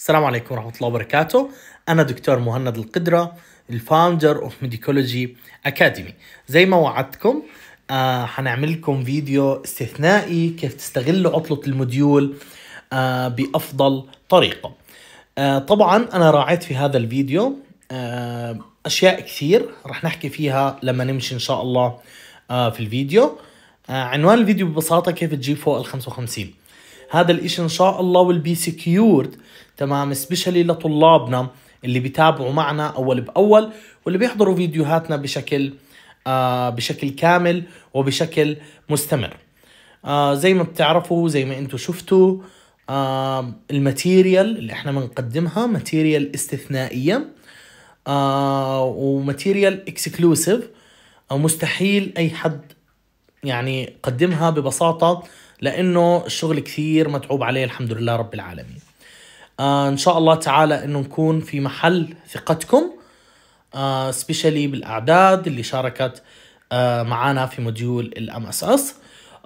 السلام عليكم ورحمة الله وبركاته أنا دكتور مهند القدرة الفاوندر اوف ميديكولوجي اكاديمي زي ما وعدتكم آه هنعمل لكم فيديو استثنائي كيف تستغلوا عطلة الموديول آه بأفضل طريقة آه طبعا أنا راعيت في هذا الفيديو آه أشياء كثير رح نحكي فيها لما نمشي إن شاء الله آه في الفيديو آه عنوان الفيديو ببساطة كيف تجيب فوق الخمسة 55 هذا الإشي إن شاء الله والبي be تمام سبيشالي لطلابنا اللي بيتابعوا معنا اول باول واللي بيحضروا فيديوهاتنا بشكل آه بشكل كامل وبشكل مستمر آه زي ما بتعرفوا زي ما انتم شفتوا آه الماتيريال اللي احنا بنقدمها ماتيريال استثنائيه آه وماتيريال اكسكلوسيف او آه، مستحيل اي حد يعني قدمها ببساطه لانه الشغل كثير متعوب عليه الحمد لله رب العالمين آه ان شاء الله تعالى انه نكون في محل ثقتكم آه سبيشالي بالاعداد اللي شاركت آه معنا في موديول الام اس آه، اس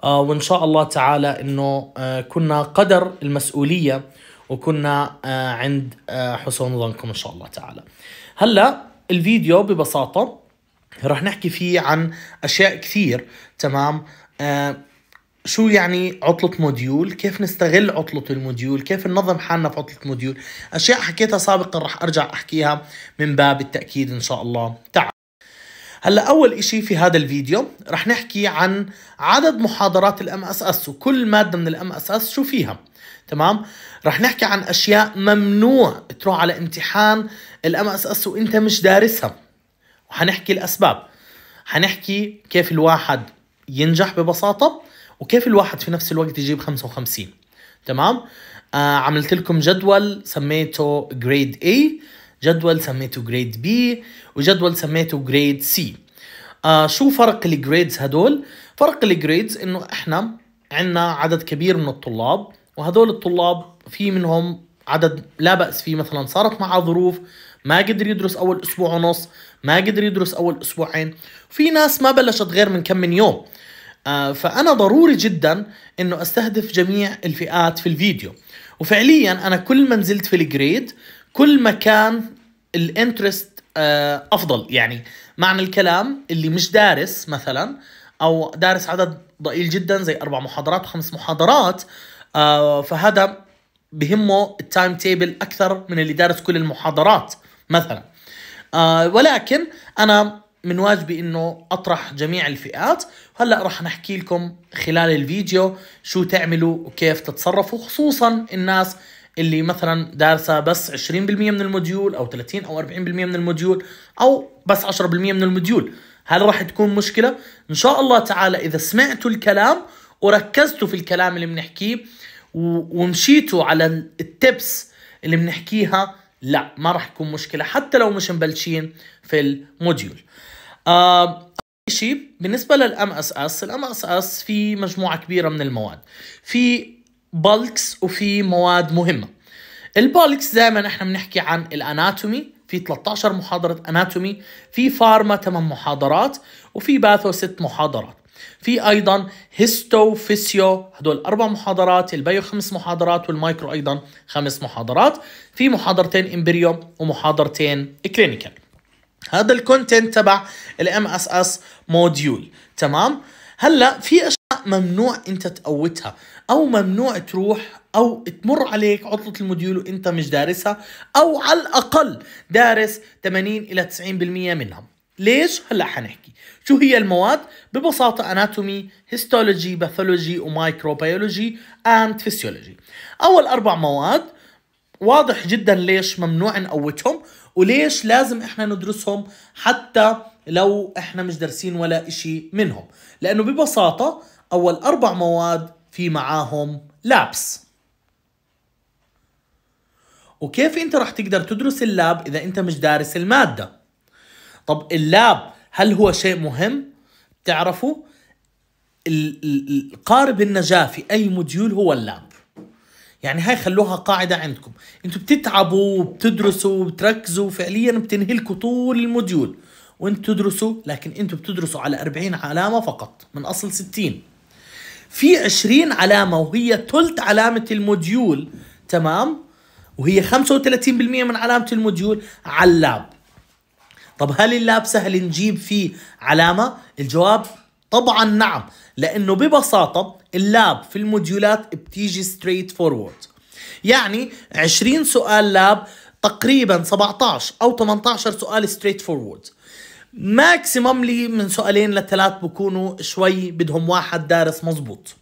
وان شاء الله تعالى انه آه، كنا قدر المسؤوليه وكنا آه، عند حسن ظنكم ان شاء الله تعالى هلا الفيديو ببساطه رح نحكي فيه عن اشياء كثير تمام شو يعني عطلة موديول كيف نستغل عطلة الموديول كيف ننظم حالنا في عطلة موديول أشياء حكيتها سابقا رح أرجع أحكيها من باب التأكيد إن شاء الله تعال هلا اول إشي في هذا الفيديو رح نحكي عن عدد محاضرات الام اس اس وكل ماده من الام اس اس شو فيها تمام رح نحكي عن اشياء ممنوع تروح على امتحان الام اس اس وانت مش دارسها وحنحكي الاسباب حنحكي كيف الواحد ينجح ببساطه وكيف الواحد في نفس الوقت يجيب 55 تمام آه عملت لكم جدول سميته جريد A جدول سميته جريد B وجدول سميته جريد C آه شو فرق الجريدز هدول فرق الجريدز انه احنا عندنا عدد كبير من الطلاب وهدول الطلاب في منهم عدد لا بأس فيه مثلا صارت معه ظروف ما قدر يدرس أول أسبوع ونص ما قدر يدرس أول أسبوعين في ناس ما بلشت غير من كم من يوم آه، فأنا ضروري جدا أنه أستهدف جميع الفئات في الفيديو وفعليا أنا كل ما نزلت في الجريد كل ما كان الانترست آه، أفضل يعني معنى الكلام اللي مش دارس مثلا أو دارس عدد ضئيل جدا زي أربع محاضرات خمس محاضرات آه، فهذا بهمه التايم تيبل أكثر من اللي دارس كل المحاضرات مثلا ولكن أنا من واجبي انه اطرح جميع الفئات هلا رح نحكي لكم خلال الفيديو شو تعملوا وكيف تتصرفوا خصوصا الناس اللي مثلا دارسه بس 20% من الموديول او 30 او 40% من الموديول او بس 10% من الموديول هل راح تكون مشكله ان شاء الله تعالى اذا سمعتوا الكلام وركزتوا في الكلام اللي بنحكيه ومشيتوا على التبس اللي بنحكيها لا ما راح تكون مشكله حتى لو مش مبلشين في الموديول آه، شيء بالنسبة للام اس اس الام اس اس في مجموعة كبيرة من المواد في بالكس وفي مواد مهمة البالكس دائما نحن بنحكي عن الاناتومي في 13 محاضرة اناتومي في فارما 8 محاضرات وفي باثو 6 محاضرات في ايضا هيستو فيسيو هدول اربع محاضرات البيو خمس محاضرات والمايكرو ايضا خمس محاضرات في محاضرتين امبريوم ومحاضرتين كلينيكال هذا الكونتنت تبع الام اس اس موديول تمام هلا في اشياء ممنوع انت تقوتها او ممنوع تروح او تمر عليك عطله الموديول وانت مش دارسها او على الاقل دارس 80 الى 90% منها ليش هلا حنحكي شو هي المواد ببساطه اناتومي هيستولوجي باثولوجي ومايكروبيولوجي اند فيسيولوجي اول اربع مواد واضح جدا ليش ممنوع نقوتهم وليش لازم احنا ندرسهم حتى لو احنا مش دارسين ولا اشي منهم لانه ببساطة اول اربع مواد في معاهم لابس وكيف انت رح تقدر تدرس اللاب اذا انت مش دارس المادة طب اللاب هل هو شيء مهم تعرفوا القارب النجاة في اي موديول هو اللاب يعني هاي خلوها قاعدة عندكم انتوا بتتعبوا وبتدرسوا وبتركزوا فعليا بتنهلكوا طول الموديول وانتوا تدرسوا لكن انتوا بتدرسوا على 40 علامة فقط من اصل 60 في 20 علامة وهي ثلث علامة الموديول تمام وهي 35% من علامة الموديول على اللاب طب هل اللاب سهل نجيب فيه علامة؟ الجواب طبعا نعم لأنه ببساطة اللاب في الموديولات بتيجي ستريت فورورد يعني 20 سؤال لاب تقريبا 17 او 18 سؤال ستريت فورورد ماكسيمم لي من سؤالين لثلاث بكونوا شوي بدهم واحد دارس مزبوط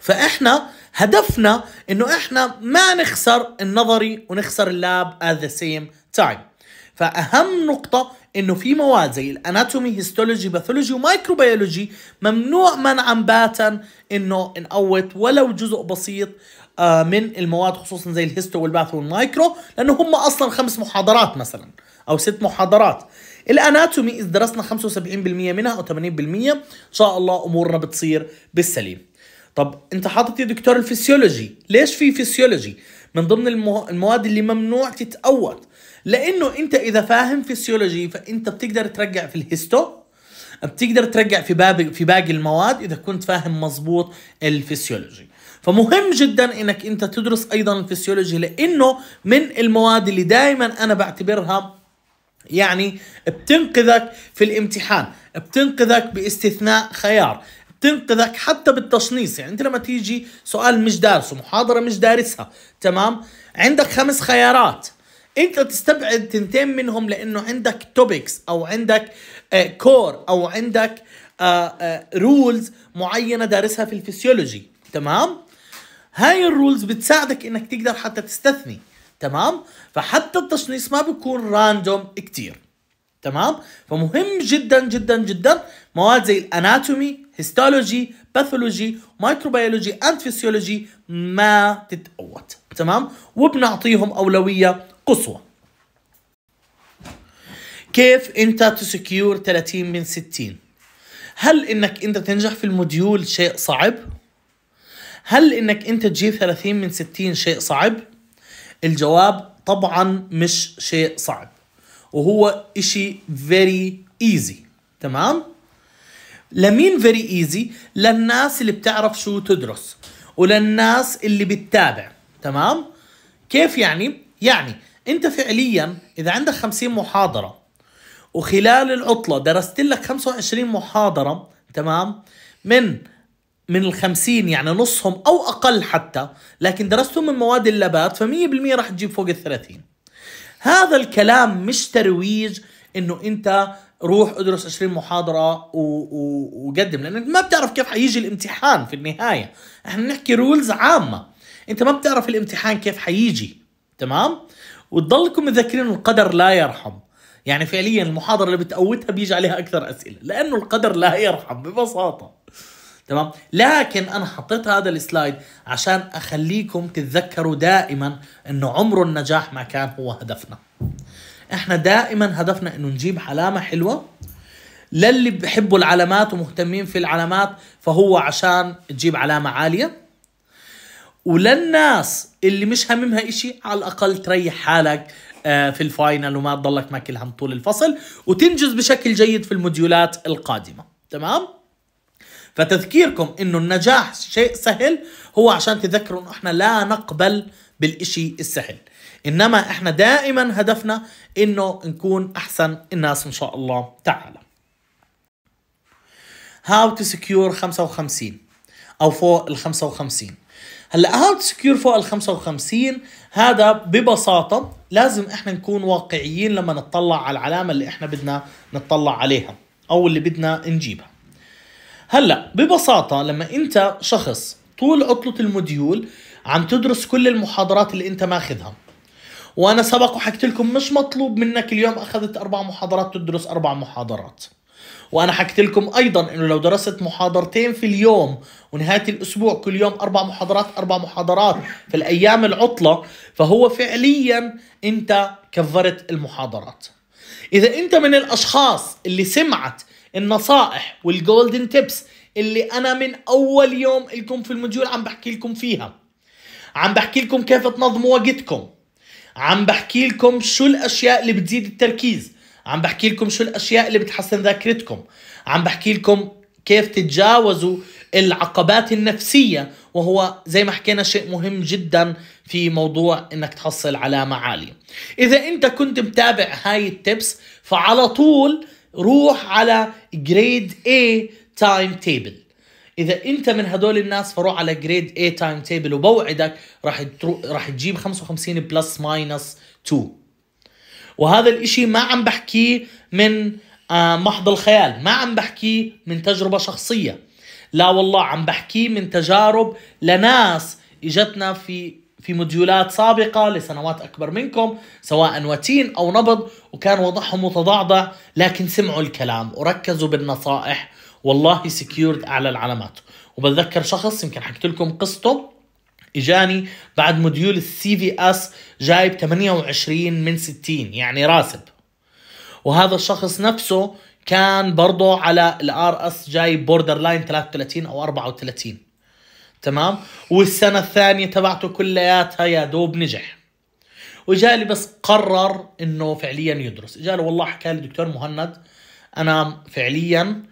فاحنا هدفنا انه احنا ما نخسر النظري ونخسر اللاب at the same time فاهم نقطة انه في مواد زي الاناتومي هيستولوجي باثولوجي ومايكروبيولوجي ممنوع منعا باتا انه نقوت ولو جزء بسيط آه، من المواد خصوصا زي الهيستو والباث والمايكرو لانه هم اصلا خمس محاضرات مثلا او ست محاضرات الاناتومي اذا درسنا 75% منها او 80% ان شاء الله امورنا بتصير بالسليم طب انت حاطط يا دكتور الفسيولوجي ليش في فسيولوجي من ضمن المواد اللي ممنوع تتقوت لانه انت اذا فاهم فسيولوجي فانت بتقدر ترجع في الهيستو بتقدر ترجع في باب في باقي المواد اذا كنت فاهم مظبوط الفسيولوجي فمهم جدا انك انت تدرس ايضا الفسيولوجي لانه من المواد اللي دائما انا بعتبرها يعني بتنقذك في الامتحان بتنقذك باستثناء خيار بتنقذك حتى بالتشنيص يعني انت لما تيجي سؤال مش دارسه محاضره مش دارسها تمام عندك خمس خيارات انت تستبعد تنتين منهم لانه عندك توبكس او عندك كور آه، او عندك رولز آه، آه، معينه دارسها في الفسيولوجي تمام هاي الرولز بتساعدك انك تقدر حتى تستثني تمام فحتى التشخيص ما بيكون راندوم كتير تمام فمهم جدا جدا جدا مواد زي الاناتومي هيستولوجي باثولوجي مايكروبيولوجي اند فيسيولوجي ما تتقوت تمام وبنعطيهم اولويه قصوى كيف انت تسكيور 30 من 60 هل انك انت تنجح في الموديول شيء صعب هل انك انت تجيب 30 من 60 شيء صعب الجواب طبعا مش شيء صعب وهو اشي very easy تمام لمين very easy للناس اللي بتعرف شو تدرس وللناس اللي بتتابع تمام كيف يعني يعني انت فعليا اذا عندك 50 محاضره وخلال العطله درست لك 25 محاضره تمام من من ال 50 يعني نصهم او اقل حتى لكن درستهم من مواد اللابات ف 100% راح تجيب فوق ال 30 هذا الكلام مش ترويج انه انت روح ادرس 20 محاضره و- وقدم لانك ما بتعرف كيف حيجي الامتحان في النهايه احنا بنحكي رولز عامه انت ما بتعرف الامتحان كيف حيجي تمام وتضلكم مذكرين القدر لا يرحم يعني فعليا المحاضره اللي بتقوتها بيجي عليها اكثر اسئله لانه القدر لا يرحم ببساطه تمام لكن انا حطيت هذا السلايد عشان اخليكم تتذكروا دائما انه عمره النجاح ما كان هو هدفنا احنا دائما هدفنا انه نجيب علامه حلوه للي بحبوا العلامات ومهتمين في العلامات فهو عشان تجيب علامه عاليه وللناس اللي مش هاممها إشي على الأقل تريح حالك آه، في الفاينل وما تضلك هم طول الفصل وتنجز بشكل جيد في الموديولات القادمة تمام؟ فتذكيركم انه النجاح شيء سهل هو عشان تذكروا انه احنا لا نقبل بالإشي السهل انما احنا دائما هدفنا انه نكون احسن الناس ان شاء الله تعالى How to secure 55 او فوق ال 55 هلا هارد سكيور فوق ال 55 هذا ببساطه لازم احنا نكون واقعيين لما نطلع على العلامه اللي احنا بدنا نطلع عليها او اللي بدنا نجيبها هلا ببساطه لما انت شخص طول عطله الموديول عم تدرس كل المحاضرات اللي انت ماخذها وانا سبق وحكيت لكم مش مطلوب منك اليوم اخذت اربع محاضرات تدرس اربع محاضرات وانا حكيت لكم ايضا انه لو درست محاضرتين في اليوم ونهايه الاسبوع كل يوم اربع محاضرات اربع محاضرات في الايام العطله فهو فعليا انت كفرت المحاضرات اذا انت من الاشخاص اللي سمعت النصائح والجولدن تيبس اللي انا من اول يوم لكم في الموديول عم بحكي لكم فيها عم بحكي لكم كيف تنظموا وقتكم عم بحكي لكم شو الاشياء اللي بتزيد التركيز عم بحكي لكم شو الاشياء اللي بتحسن ذاكرتكم عم بحكي لكم كيف تتجاوزوا العقبات النفسية وهو زي ما حكينا شيء مهم جدا في موضوع انك تحصل علامة عالية اذا انت كنت متابع هاي التبس فعلى طول روح على جريد A تايم تيبل اذا انت من هدول الناس فروح على جريد A تايم تيبل وبوعدك راح راح تجيب 55 بلس ماينس 2 وهذا الإشي ما عم بحكيه من آه، محض الخيال ما عم بحكيه من تجربة شخصية لا والله عم بحكيه من تجارب لناس اجتنا في في موديولات سابقة لسنوات أكبر منكم سواء وتين أو نبض وكان وضعهم متضعضع لكن سمعوا الكلام وركزوا بالنصائح والله سكيورد أعلى العلامات وبتذكر شخص يمكن حكيت لكم قصته اجاني بعد موديول السي في اس جايب 28 من 60 يعني راسب وهذا الشخص نفسه كان برضه على الار اس جايب بوردر لاين 33 او 34 تمام والسنه الثانيه تبعته كلياتها يا دوب نجح وجالي بس قرر انه فعليا يدرس اجاله والله حكى لي دكتور مهند انا فعليا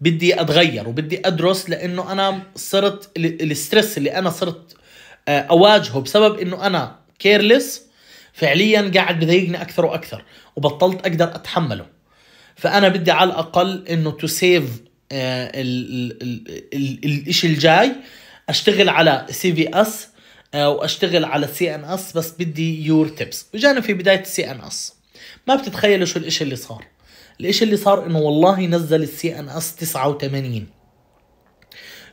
بدي اتغير وبدي ادرس لانه انا صرت الستريس اللي انا صرت آه، اواجهه بسبب انه انا كيرلس فعليا قاعد بضايقني اكثر واكثر وبطلت اقدر اتحمله فانا بدي على الاقل انه تو سيف الشيء الجاي اشتغل على سي في اس واشتغل على سي ان اس بس بدي يور تيبس وجانا في بدايه السي ان اس ما بتتخيلوا شو الاشي اللي صار الاشي اللي صار انه والله نزل السي ان اس 89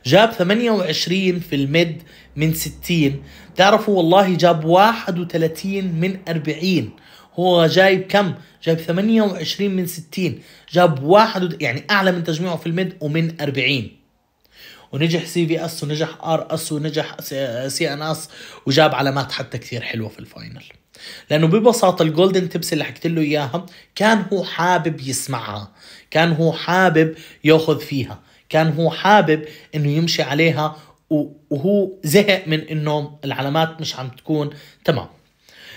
جاب 28 في الميد من 60 تعرفوا والله جاب 31 من 40 هو جايب كم؟ جايب 28 من 60 جاب واحد يعني اعلى من تجميعه في الميد ومن 40 ونجح سي في اس ونجح ار اس ونجح سي ان اس وجاب علامات حتى كثير حلوه في الفاينل لانه ببساطه الجولدن تيبس اللي حكيت له اياها كان هو حابب يسمعها كان هو حابب ياخذ فيها كان هو حابب انه يمشي عليها وهو زهق من انه العلامات مش عم تكون تمام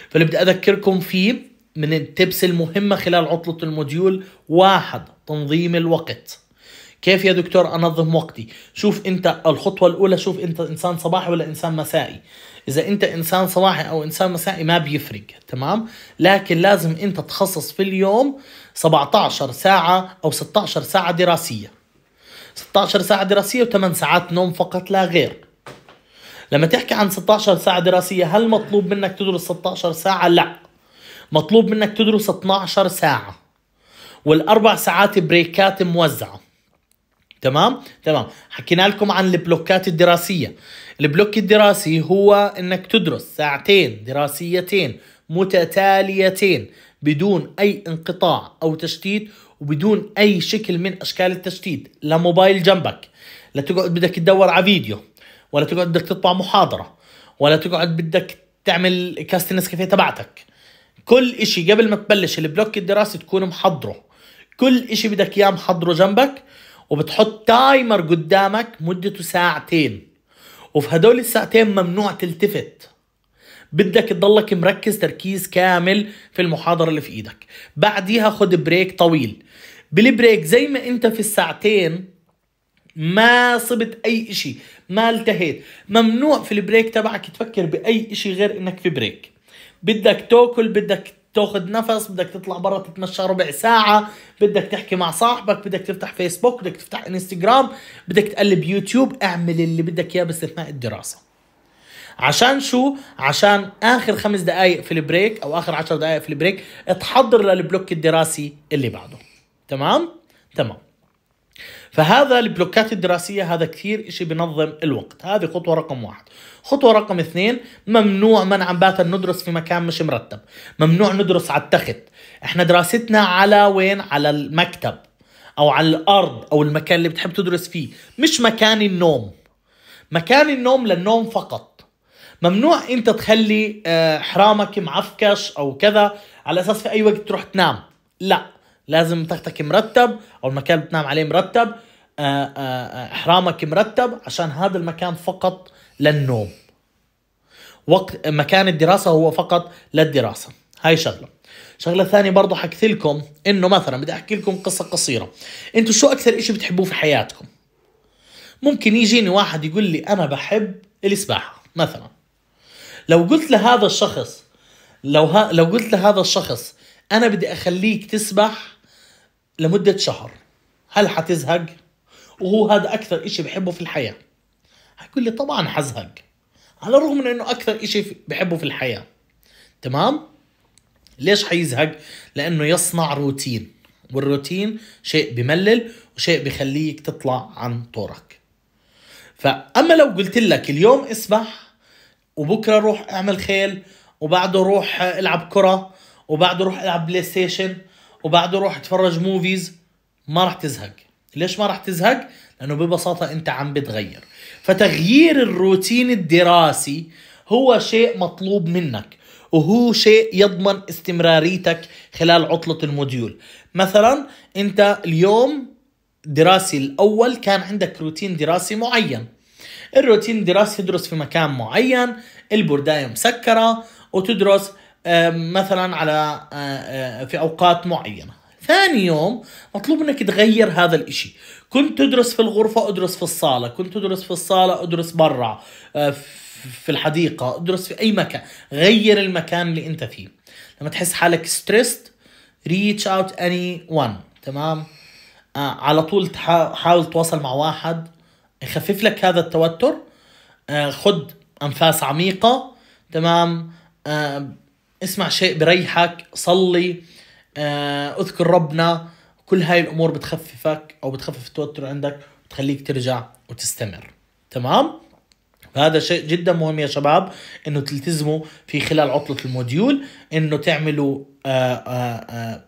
فاللي بدي اذكركم فيه من التبس المهمة خلال عطلة الموديول واحد تنظيم الوقت كيف يا دكتور انظم وقتي شوف انت الخطوة الاولى شوف انت انسان صباحي ولا انسان مسائي اذا انت انسان صباحي او انسان مسائي ما بيفرق تمام لكن لازم انت تخصص في اليوم 17 ساعة او 16 ساعة دراسية 16 ساعة دراسية و8 ساعات نوم فقط لا غير لما تحكي عن 16 ساعة دراسية هل مطلوب منك تدرس 16 ساعة؟ لا مطلوب منك تدرس 12 ساعة والأربع ساعات بريكات موزعة تمام؟ تمام حكينا لكم عن البلوكات الدراسية البلوك الدراسي هو انك تدرس ساعتين دراسيتين متتاليتين بدون اي انقطاع او تشتيت وبدون اي شكل من اشكال التشتيت لا موبايل جنبك لا تقعد بدك تدور على فيديو ولا تقعد بدك تطبع محاضره ولا تقعد بدك تعمل كاست النسكافيه تبعتك كل اشي قبل ما تبلش البلوك الدراسي تكون محضره كل اشي بدك اياه محضره جنبك وبتحط تايمر قدامك مدته ساعتين وفي هدول الساعتين ممنوع تلتفت بدك تضلك مركز تركيز كامل في المحاضرة اللي في ايدك بعديها خد بريك طويل بالبريك زي ما انت في الساعتين ما صبت اي اشي ما التهيت ممنوع في البريك تبعك تفكر باي اشي غير انك في بريك بدك تاكل بدك تاخذ نفس بدك تطلع برا تتمشى ربع ساعة بدك تحكي مع صاحبك بدك تفتح فيسبوك بدك تفتح انستغرام بدك تقلب يوتيوب اعمل اللي بدك اياه باستثناء الدراسة عشان شو؟ عشان اخر خمس دقائق في البريك او اخر عشر دقائق في البريك تحضر للبلوك الدراسي اللي بعده تمام تمام فهذا البلوكات الدراسية هذا كثير إشي بنظم الوقت هذه خطوة رقم واحد خطوة رقم اثنين ممنوع منعا باتا ندرس في مكان مش مرتب ممنوع ندرس على التخت احنا دراستنا على وين على المكتب او على الارض او المكان اللي بتحب تدرس فيه مش مكان النوم مكان النوم للنوم فقط ممنوع انت تخلي آه، حرامك معفكش او كذا على اساس في اي وقت تروح تنام لا لازم تختك مرتب او المكان اللي بتنام عليه مرتب آه، آه، آه، احرامك مرتب عشان هذا المكان فقط للنوم وقت مكان الدراسة هو فقط للدراسة هاي شغلة شغلة ثانية برضه حكيت لكم انه مثلا بدي احكي لكم قصة قصيرة انتم شو اكثر اشي بتحبوه في حياتكم ممكن يجيني واحد يقول لي انا بحب السباحة مثلا لو قلت لهذا الشخص لو ها لو قلت لهذا الشخص انا بدي اخليك تسبح لمدة شهر هل حتزهق؟ وهو هذا أكثر إشي بحبه في الحياة هيقول لي طبعا حزهق على الرغم من إنه أكثر إشي بحبه في الحياة تمام؟ ليش حيزهق؟ لأنه يصنع روتين والروتين شيء بملل وشيء بخليك تطلع عن طورك فأما لو قلت لك اليوم اسبح وبكرة روح اعمل خيل وبعده روح العب كرة وبعده روح العب بلاي ستيشن وبعده روح اتفرج موفيز ما راح تزهق ليش ما راح تزهق لانه ببساطه انت عم بتغير فتغيير الروتين الدراسي هو شيء مطلوب منك وهو شيء يضمن استمراريتك خلال عطلة الموديول مثلا انت اليوم دراسي الاول كان عندك روتين دراسي معين الروتين الدراسي تدرس في مكان معين البرداية مسكرة وتدرس مثلا على آه، آه، في اوقات معينه ثاني يوم مطلوب انك تغير هذا الاشي كنت تدرس في الغرفة ادرس في الصالة كنت تدرس في الصالة ادرس برا آه، في الحديقة ادرس في اي مكان غير المكان اللي انت فيه لما تحس حالك ستريسد ريتش اوت اني وان تمام آه على طول حاول تواصل مع واحد يخفف لك هذا التوتر آه خد انفاس عميقة تمام آه اسمع شيء بريحك صلي آه، اذكر ربنا كل هاي الامور بتخففك او بتخفف التوتر عندك وتخليك ترجع وتستمر تمام فهذا شيء جدا مهم يا شباب انه تلتزموا في خلال عطلة الموديول انه تعملوا آآ آه، آآ آه،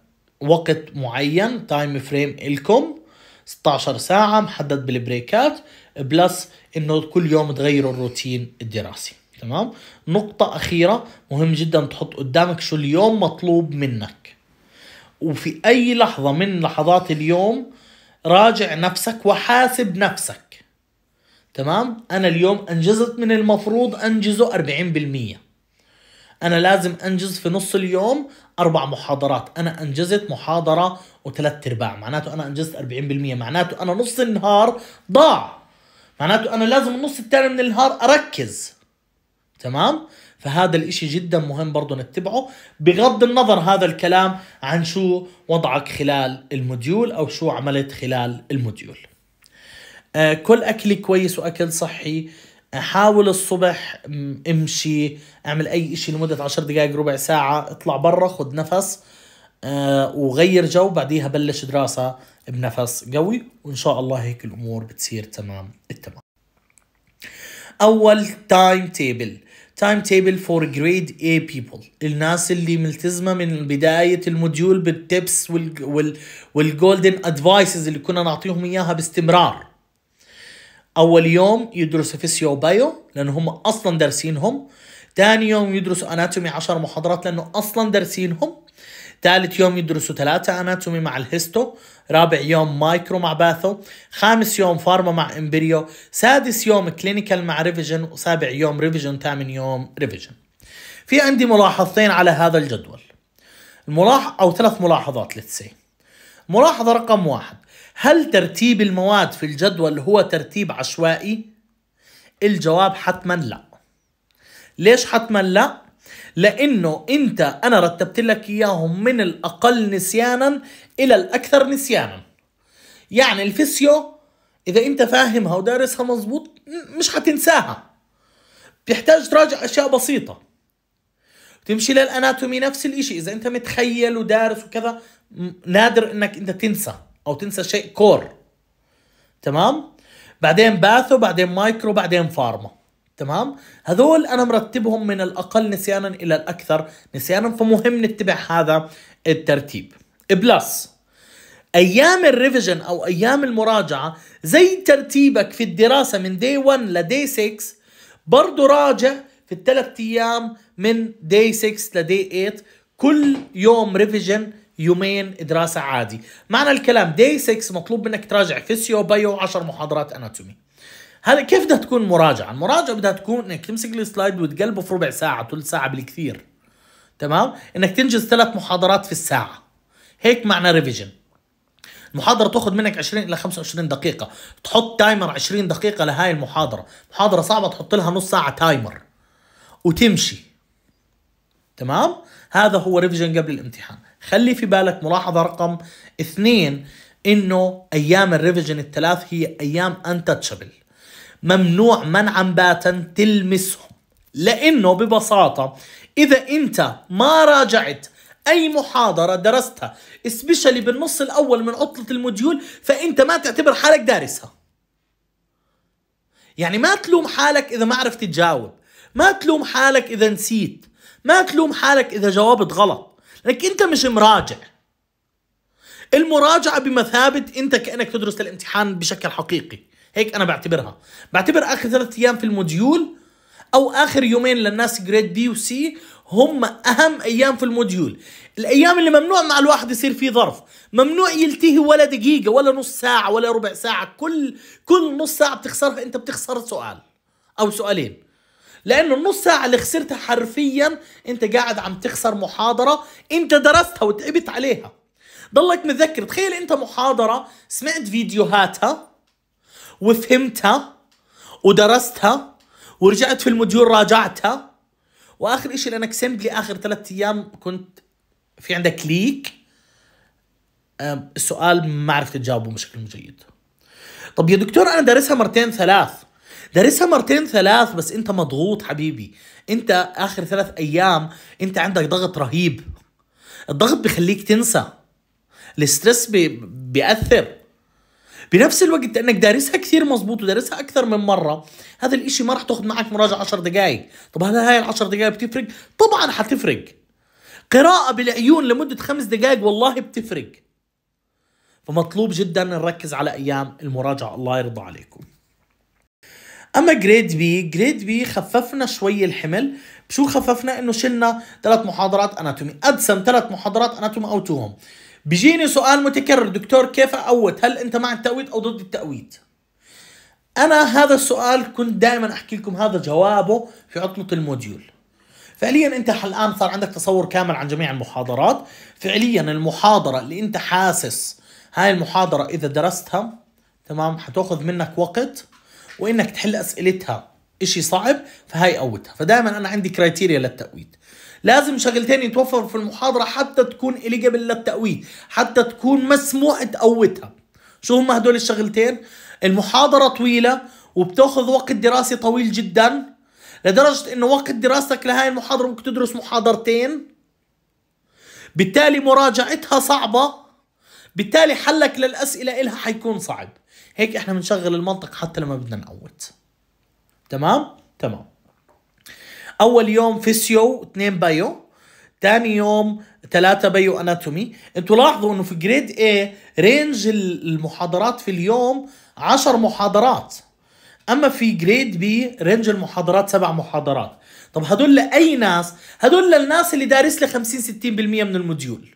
وقت معين تايم فريم الكم 16 ساعة محدد بالبريكات بلس انه كل يوم تغيروا الروتين الدراسي تمام نقطة أخيرة مهم جدا تحط قدامك شو اليوم مطلوب منك وفي أي لحظة من لحظات اليوم راجع نفسك وحاسب نفسك تمام أنا اليوم أنجزت من المفروض أنجزه 40% أنا لازم أنجز في نص اليوم أربع محاضرات أنا أنجزت محاضرة وثلاث أرباع معناته أنا أنجزت 40% معناته أنا نص النهار ضاع معناته أنا لازم النص الثاني من النهار أركز تمام فهذا الاشي جدا مهم برضه نتبعه بغض النظر هذا الكلام عن شو وضعك خلال الموديول او شو عملت خلال الموديول آه كل اكل كويس واكل صحي حاول الصبح امشي اعمل اي اشي لمدة عشر دقائق ربع ساعة اطلع برا خد نفس آه وغير جو بعديها بلش دراسة بنفس قوي وان شاء الله هيك الامور بتصير تمام التمام اول تايم تيبل تايم تيبل فور جريد اي بيبل الناس اللي ملتزمه من بدايه الموديول بالتبس وال والجولدن ادفايسز اللي كنا نعطيهم اياها باستمرار اول يوم يدرسوا فيسيو بايو لان هم اصلا دارسينهم ثاني يوم يدرسوا اناتومي 10 محاضرات لانه اصلا دارسينهم ثالث يوم يدرسوا ثلاثة اناتومي مع الهيستو رابع يوم مايكرو مع باثو خامس يوم فارما مع امبريو سادس يوم كلينيكال مع ريفيجن وسابع يوم ريفيجن ثامن يوم ريفيجن في عندي ملاحظتين على هذا الجدول الملاحظ او ثلاث ملاحظات لتسي ملاحظة رقم واحد هل ترتيب المواد في الجدول هو ترتيب عشوائي؟ الجواب حتما لا ليش حتما لا؟ لانه انت انا رتبت لك اياهم من الاقل نسيانا الى الاكثر نسيانا يعني الفيسيو اذا انت فاهمها ودارسها مظبوط مش حتنساها بتحتاج تراجع اشياء بسيطه تمشي للاناتومي نفس الاشي اذا انت متخيل ودارس وكذا نادر انك انت تنسى او تنسى شيء كور تمام بعدين باثو بعدين مايكرو بعدين فارما تمام هذول انا مرتبهم من الاقل نسيانا الى الاكثر نسيانا فمهم نتبع هذا الترتيب بلس ايام الريفيجن او ايام المراجعه زي ترتيبك في الدراسه من دي 1 لدي 6 برضه راجع في الثلاث ايام من دي 6 لدي 8 كل يوم ريفيجن يومين دراسه عادي معنى الكلام دي 6 مطلوب منك تراجع فيسيو بايو 10 محاضرات اناتومي هذا كيف بدها تكون مراجعه المراجعه بدها تكون انك تمسك السلايد وتقلبه في ربع ساعه ثلث ساعه بالكثير تمام انك تنجز ثلاث محاضرات في الساعه هيك معنى ريفيجن المحاضرة تاخذ منك 20 إلى 25 دقيقة، تحط تايمر 20 دقيقة لهاي المحاضرة، محاضرة صعبة تحط لها نص ساعة تايمر وتمشي. تمام؟ هذا هو ريفيجن قبل الامتحان، خلي في بالك ملاحظة رقم اثنين انه ايام الريفيجن الثلاث هي ايام انتشبل ممنوع منعا باتا تلمسهم لانه ببساطه اذا انت ما راجعت اي محاضره درستها سبيشالي بالنص الاول من عطله الموديول فانت ما تعتبر حالك دارسها يعني ما تلوم حالك اذا ما عرفت تجاوب ما تلوم حالك اذا نسيت ما تلوم حالك اذا جاوبت غلط لانك انت مش مراجع المراجعه بمثابه انت كانك تدرس الامتحان بشكل حقيقي هيك انا بعتبرها بعتبر اخر ثلاث ايام في الموديول او اخر يومين للناس جريد بي وسي هم اهم ايام في الموديول الايام اللي ممنوع مع الواحد يصير فيه ظرف ممنوع يلتهي ولا دقيقه ولا نص ساعه ولا ربع ساعه كل كل نص ساعه بتخسرها انت بتخسر سؤال او سؤالين لانه النص ساعه اللي خسرتها حرفيا انت قاعد عم تخسر محاضره انت درستها وتعبت عليها ضلك متذكر تخيل انت محاضره سمعت فيديوهاتها وفهمتها ودرستها ورجعت في الموديول راجعتها واخر شيء لانك سمبلي اخر ثلاثة ايام كنت في عندك ليك السؤال ما عرفت تجاوبه بشكل جيد طب يا دكتور انا دارسها مرتين ثلاث دارسها مرتين ثلاث بس انت مضغوط حبيبي انت اخر ثلاث ايام انت عندك ضغط رهيب الضغط بخليك تنسى الاسترس بي... بيأثر بنفس الوقت انك دارسها كثير مزبوط ودارسها اكثر من مره هذا الاشي ما راح تاخذ معك مراجعه 10 دقائق طب هل هاي ال 10 دقائق بتفرق طبعا حتفرق قراءه بالعيون لمده خمس دقائق والله بتفرق فمطلوب جدا نركز على ايام المراجعه الله يرضى عليكم اما جريد بي جريد بي خففنا شوي الحمل بشو خففنا انه شلنا ثلاث محاضرات اناتومي ادسم ثلاث محاضرات اناتومي او توهم بيجيني سؤال متكرر دكتور كيف أوت هل أنت مع التأويت أو ضد التأويت أنا هذا السؤال كنت دائما أحكي لكم هذا جوابه في عطلة الموديول فعليا انت الان صار عندك تصور كامل عن جميع المحاضرات فعليا المحاضره اللي انت حاسس هاي المحاضره اذا درستها تمام حتاخذ منك وقت وانك تحل اسئلتها اشي صعب فهاي قوتها فدائما انا عندي كرايتيريا للتأويت لازم شغلتين يتوفروا في المحاضره حتى تكون اليجابل للتأويل حتى تكون مسموح تقوتها شو هم هدول الشغلتين المحاضره طويله وبتاخذ وقت دراسي طويل جدا لدرجه انه وقت دراستك لهاي المحاضره ممكن تدرس محاضرتين بالتالي مراجعتها صعبه بالتالي حلك للاسئله إلها حيكون صعب هيك احنا بنشغل المنطق حتى لما بدنا نقوت تمام تمام اول يوم فيسيو اثنين بايو ثاني يوم ثلاثة بايو اناتومي انتوا لاحظوا انه في جريد اي رينج المحاضرات في اليوم 10 محاضرات اما في جريد بي رينج المحاضرات سبع محاضرات طب هدول لاي ناس هدول للناس اللي دارس لي 50 60% من الموديول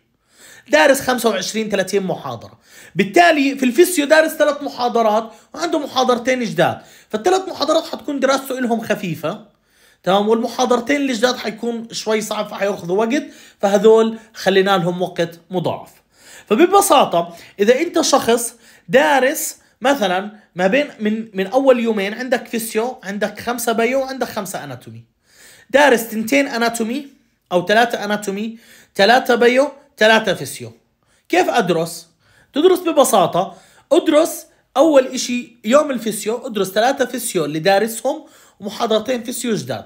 دارس 25 30 محاضره بالتالي في الفيسيو دارس ثلاث محاضرات وعنده محاضرتين جداد فالثلاث محاضرات حتكون دراسته لهم خفيفه تمام والمحاضرتين الجداد حيكون شوي صعب فحياخذوا وقت فهذول خلينا لهم وقت مضاعف فببساطه اذا انت شخص دارس مثلا ما بين من من اول يومين عندك فيسيو عندك خمسه بايو وعندك خمسه اناتومي دارس تنتين اناتومي او ثلاثه اناتومي ثلاثه بايو ثلاثه فيسيو كيف ادرس تدرس ببساطه ادرس اول اشي يوم الفيسيو ادرس ثلاثه فيسيو اللي دارسهم ومحاضرتين سيوجداد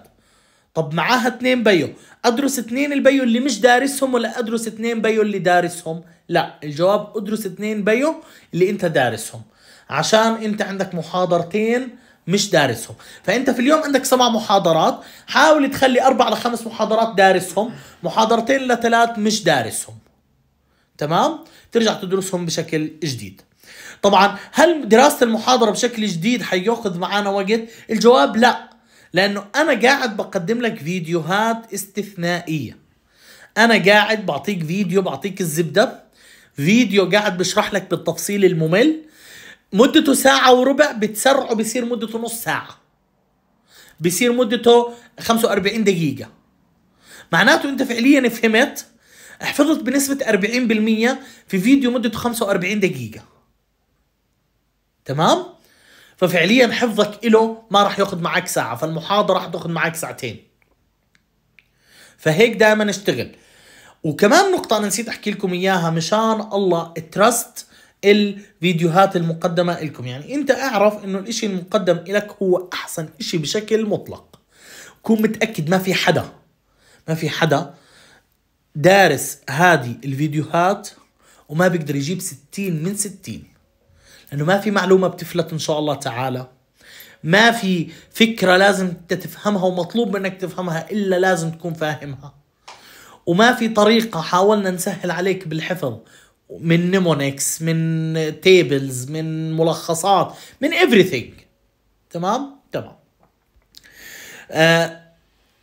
طب معاها اثنين بيو ادرس اثنين البيو اللي مش دارسهم ولا ادرس اثنين بيو اللي دارسهم لا الجواب ادرس اثنين بيو اللي انت دارسهم عشان انت عندك محاضرتين مش دارسهم فانت في اليوم عندك سبع محاضرات حاول تخلي اربع لخمس محاضرات دارسهم محاضرتين لثلاث مش دارسهم تمام ترجع تدرسهم بشكل جديد طبعا هل دراسة المحاضرة بشكل جديد حياخذ معانا وقت؟ الجواب لا لأنه أنا قاعد بقدم لك فيديوهات استثنائية أنا قاعد بعطيك فيديو بعطيك الزبدة فيديو قاعد بشرح لك بالتفصيل الممل مدته ساعة وربع بتسرعه بصير مدته نص ساعة بصير مدته 45 دقيقة معناته أنت فعليا فهمت حفظت بنسبة 40% في فيديو مدته 45 دقيقة تمام ففعليا حفظك له ما راح ياخذ معك ساعه فالمحاضره راح تاخذ معك ساعتين فهيك دائما اشتغل وكمان نقطة أنا نسيت أحكي لكم إياها مشان الله تراست الفيديوهات المقدمة لكم يعني أنت أعرف أنه الإشي المقدم لك هو أحسن إشي بشكل مطلق كون متأكد ما في حدا ما في حدا دارس هذه الفيديوهات وما بيقدر يجيب 60 من 60 لانه ما في معلومه بتفلت ان شاء الله تعالى ما في فكره لازم تفهمها ومطلوب منك تفهمها الا لازم تكون فاهمها وما في طريقه حاولنا نسهل عليك بالحفظ من نيمونكس من تيبلز من ملخصات من everything تمام تمام آه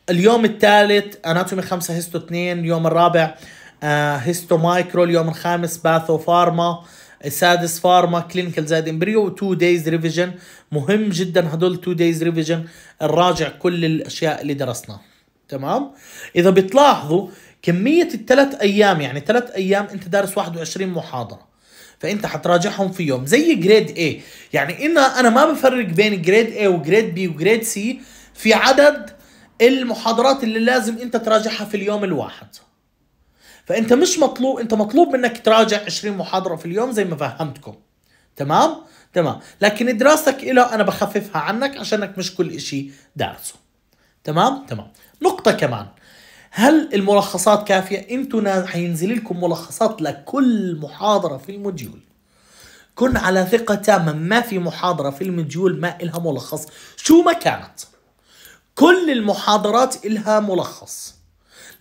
اليوم الثالث اناتومي خمسة هيستو اثنين اليوم الرابع آه هيستو مايكرو اليوم الخامس باثو فارما السادس فارما كلينيكال زائد امبريو و2 دايز ريفيجن مهم جدا هدول 2 دايز ريفيجن نراجع كل الاشياء اللي درسناها تمام اذا بتلاحظوا كميه الثلاث ايام يعني ثلاث ايام انت دارس 21 محاضره فانت حتراجعهم في يوم زي جريد اي يعني انا انا ما بفرق بين جريد اي وجريد بي وجريد سي في عدد المحاضرات اللي لازم انت تراجعها في اليوم الواحد فانت مش مطلوب انت مطلوب منك تراجع 20 محاضره في اليوم زي ما فهمتكم تمام تمام لكن دراستك له انا بخففها عنك عشانك مش كل شيء دارسه تمام تمام نقطه كمان هل الملخصات كافيه انتوا حينزل لكم ملخصات لكل محاضره في الموديول كن على ثقة تامة ما في محاضرة في المديول ما إلها ملخص شو ما كانت كل المحاضرات إلها ملخص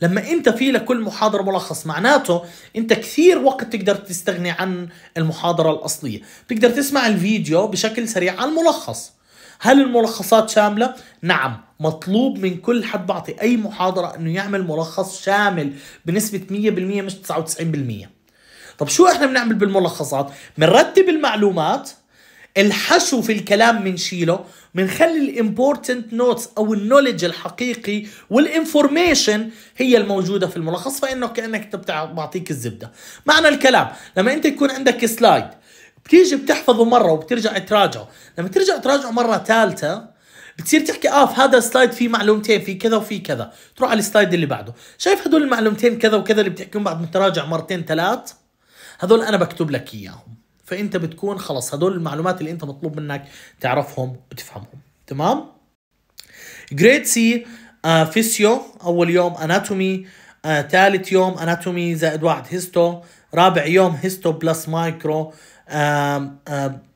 لما انت في لكل محاضره ملخص معناته انت كثير وقت تقدر تستغني عن المحاضره الاصليه بتقدر تسمع الفيديو بشكل سريع عن الملخص هل الملخصات شامله نعم مطلوب من كل حد بعطي اي محاضره انه يعمل ملخص شامل بنسبه 100% مش 99% طب شو احنا بنعمل بالملخصات بنرتب المعلومات الحشو في الكلام بنشيله بنخلي الامبورتنت نوتس او النولج الحقيقي والانفورميشن هي الموجوده في الملخص فانه كانك بعطيك الزبده معنى الكلام لما انت يكون عندك سلايد بتيجي بتحفظه مره وبترجع تراجعه لما ترجع تراجعه مره ثالثه بتصير تحكي اه في هذا السلايد في معلومتين في كذا وفي كذا تروح على السلايد اللي بعده شايف هدول المعلومتين كذا وكذا اللي بتحكيهم بعد ما تراجع مرتين ثلاث هذول انا بكتب لك اياهم فانت بتكون خلص هدول المعلومات اللي انت مطلوب منك تعرفهم وتفهمهم تمام جريد سي فيسيو اول يوم اناتومي آه ثالث يوم اناتومي زائد واحد هيستو رابع يوم هيستو بلس مايكرو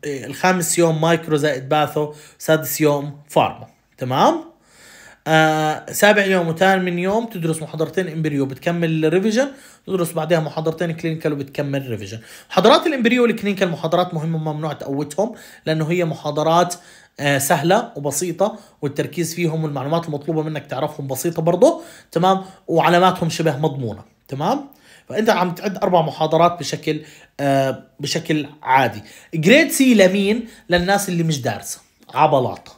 الخامس يوم مايكرو زائد باثو سادس يوم فارما تمام آه سابع يوم وثامن يوم تدرس محاضرتين امبريو بتكمل ريفيجن تدرس بعدها محاضرتين كلينيكال وبتكمل ريفيجن محاضرات الامبريو والكلينيكال محاضرات مهمه ممنوع تقوتهم لانه هي محاضرات آه سهلة وبسيطة والتركيز فيهم والمعلومات المطلوبة منك تعرفهم بسيطة برضه تمام وعلاماتهم شبه مضمونة تمام فانت عم تعد اربع محاضرات بشكل آه بشكل عادي جريد سي لمين للناس اللي مش دارسة عبلاطة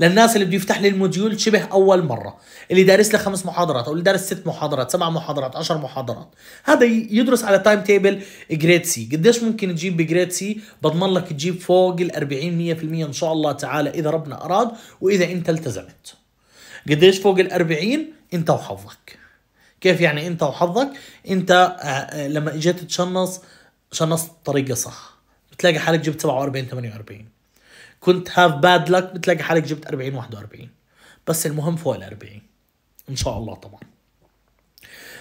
للناس اللي بده يفتح لي الموديول شبه اول مره اللي دارس لي خمس محاضرات او اللي دارس ست محاضرات سبع محاضرات عشر محاضرات هذا يدرس على تايم تيبل جريد سي قديش ممكن تجيب بجريد سي بضمن لك تجيب فوق ال 40 100% ان شاء الله تعالى اذا ربنا اراد واذا انت التزمت قديش فوق ال 40 انت وحظك كيف يعني انت وحظك انت آه، آه، لما اجيت تشنص شنصت طريقه صح بتلاقي حالك جبت 47 48 كنت هاف باد لك بتلاقي حالك جبت 40 41 بس المهم فوق ال 40 ان شاء الله طبعا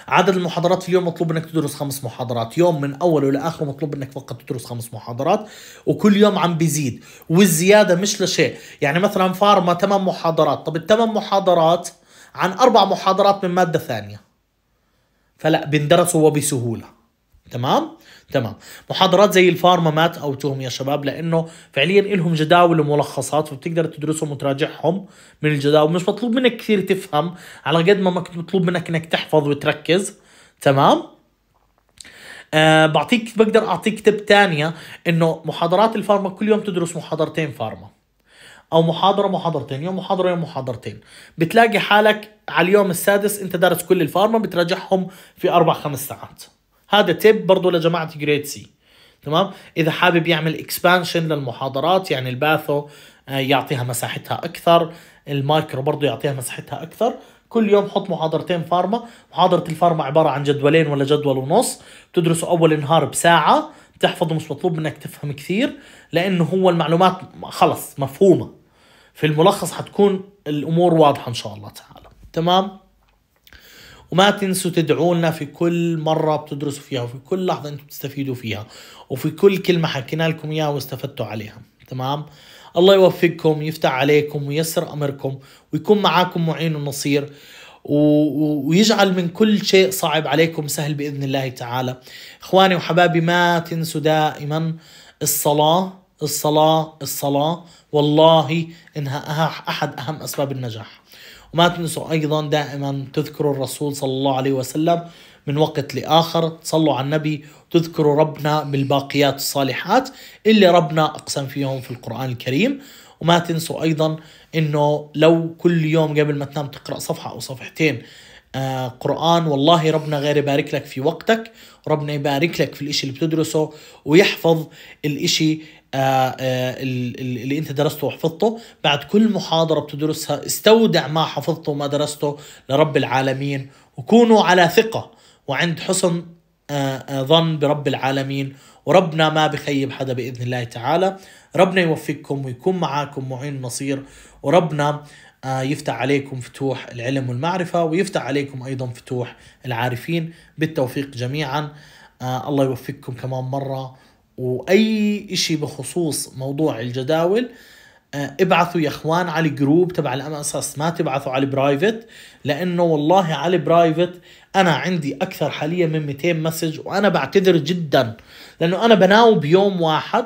عدد المحاضرات في اليوم مطلوب انك تدرس خمس محاضرات يوم من اوله لاخره مطلوب انك فقط تدرس خمس محاضرات وكل يوم عم بيزيد والزياده مش لشيء يعني مثلا فارما ثمان محاضرات طب الثمان محاضرات عن اربع محاضرات من ماده ثانيه فلا بيندرسوا وبسهوله تمام تمام محاضرات زي الفارما او اوتوهم يا شباب لانه فعليا لهم جداول وملخصات فبتقدر تدرسهم وتراجعهم من الجداول مش مطلوب منك كثير تفهم على قد ما مطلوب منك انك تحفظ وتركز تمام أه بعطيك بقدر اعطيك كتب ثانيه انه محاضرات الفارما كل يوم تدرس محاضرتين فارما او محاضره محاضرتين يوم محاضره يوم محاضرتين بتلاقي حالك على اليوم السادس انت دارس كل الفارما بتراجعهم في اربع خمس ساعات هذا تب برضه لجماعه جريد سي تمام اذا حابب يعمل اكسبانشن للمحاضرات يعني الباثو آه، يعطيها مساحتها اكثر المايكرو برضه يعطيها مساحتها اكثر كل يوم حط محاضرتين فارما محاضرة الفارما عبارة عن جدولين ولا جدول ونص بتدرسه أول نهار بساعة بتحفظه مش مطلوب منك تفهم كثير لأنه هو المعلومات خلص مفهومة في الملخص حتكون الأمور واضحة إن شاء الله تعالى تمام وما تنسوا تدعوا لنا في كل مرة بتدرسوا فيها وفي كل لحظة انتم بتستفيدوا فيها وفي كل كلمة حكينا لكم اياها واستفدتوا عليها تمام الله يوفقكم يفتح عليكم ويسر امركم ويكون معاكم معين ونصير ويجعل من كل شيء صعب عليكم سهل باذن الله تعالى اخواني وحبايبي ما تنسوا دائما الصلاه الصلاه الصلاه والله انها احد اهم اسباب النجاح وما تنسوا أيضا دائما تذكروا الرسول صلى الله عليه وسلم من وقت لآخر تصلوا على النبي تذكروا ربنا بالباقيات الصالحات اللي ربنا أقسم فيهم في القرآن الكريم وما تنسوا أيضا أنه لو كل يوم قبل ما تنام تقرأ صفحة أو صفحتين آه قرآن والله ربنا غير يبارك لك في وقتك ربنا يبارك لك في الإشي اللي بتدرسه ويحفظ الإشي آه، آه، اللي انت درسته وحفظته بعد كل محاضرة بتدرسها استودع ما حفظته وما درسته لرب العالمين وكونوا على ثقة وعند حسن آه، ظن برب العالمين وربنا ما بخيب حدا بإذن الله تعالى ربنا يوفقكم ويكون معاكم معين نصير وربنا يفتح عليكم فتوح العلم والمعرفة ويفتح عليكم أيضا فتوح العارفين بالتوفيق جميعا الله يوفقكم كمان مرة واي شيء بخصوص موضوع الجداول آه، ابعثوا يا اخوان على الجروب تبع الام اس اس ما تبعثوا على البرايفت لانه والله على البرايفت انا عندي اكثر حاليا من 200 مسج وانا بعتذر جدا لانه انا بناوي بيوم واحد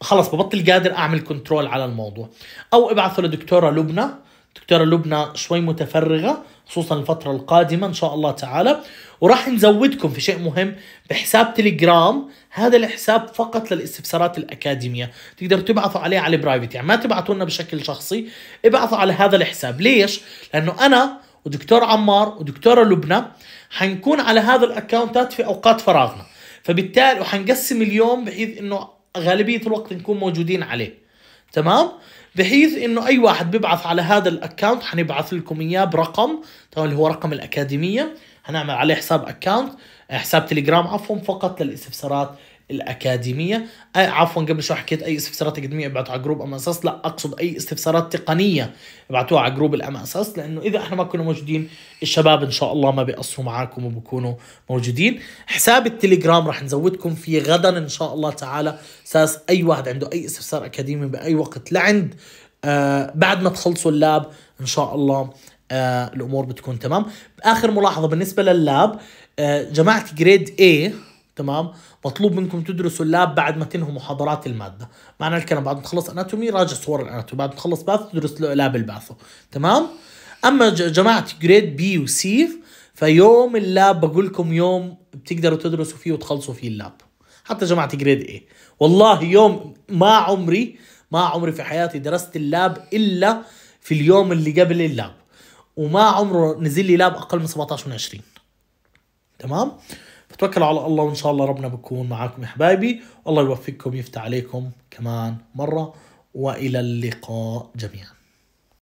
خلص ببطل قادر اعمل كنترول على الموضوع او ابعثوا لدكتوره لبنى دكتوره لبنى شوي متفرغه خصوصا الفتره القادمه ان شاء الله تعالى وراح نزودكم في شيء مهم بحساب تليجرام هذا الحساب فقط للاستفسارات الاكاديميه تقدر تبعثوا عليه على برايفت يعني ما تبعثوا لنا بشكل شخصي ابعثوا على هذا الحساب ليش لانه انا ودكتور عمار ودكتوره لبنى حنكون على هذا الاكونتات في اوقات فراغنا فبالتالي وحنقسم اليوم بحيث انه غالبيه الوقت نكون موجودين عليه تمام بحيث انه اي واحد بيبعث على هذا الاكونت حنبعث لكم اياه برقم تمام اللي هو رقم الاكاديميه هنعمل عليه حساب اكونت حساب تليجرام عفوا فقط للاستفسارات الاكاديميه عفوا قبل شوي حكيت اي استفسارات اكاديميه ابعتوا على جروب ام اس اس لا اقصد اي استفسارات تقنيه ابعتوها على جروب الام اس اس لانه اذا احنا ما كنا موجودين الشباب ان شاء الله ما بيقصروا معاكم وبكونوا موجودين حساب التليجرام راح نزودكم فيه غدا ان شاء الله تعالى اساس اي واحد عنده اي استفسار اكاديمي باي وقت لعند آه بعد ما تخلصوا اللاب ان شاء الله آه الامور بتكون تمام اخر ملاحظه بالنسبه لللاب آه، جماعه جريد A تمام مطلوب منكم تدرسوا اللاب بعد ما تنهوا محاضرات الماده معنى الكلام بعد ما تخلص اناتومي راجع صور الاناتومي بعد ما تخلص باث تدرس لاب الباث تمام اما جماعه جريد B و C فيوم اللاب بقول لكم يوم بتقدروا تدرسوا فيه وتخلصوا فيه اللاب حتى جماعه جريد A والله يوم ما عمري ما عمري في حياتي درست اللاب الا في اليوم اللي قبل اللاب وما عمره نزل لي لاب اقل من 17 من 20 تمام فتوكلوا على الله وان شاء الله ربنا بكون معاكم يا حبايبي الله يوفقكم يفتح عليكم كمان مره والى اللقاء جميعا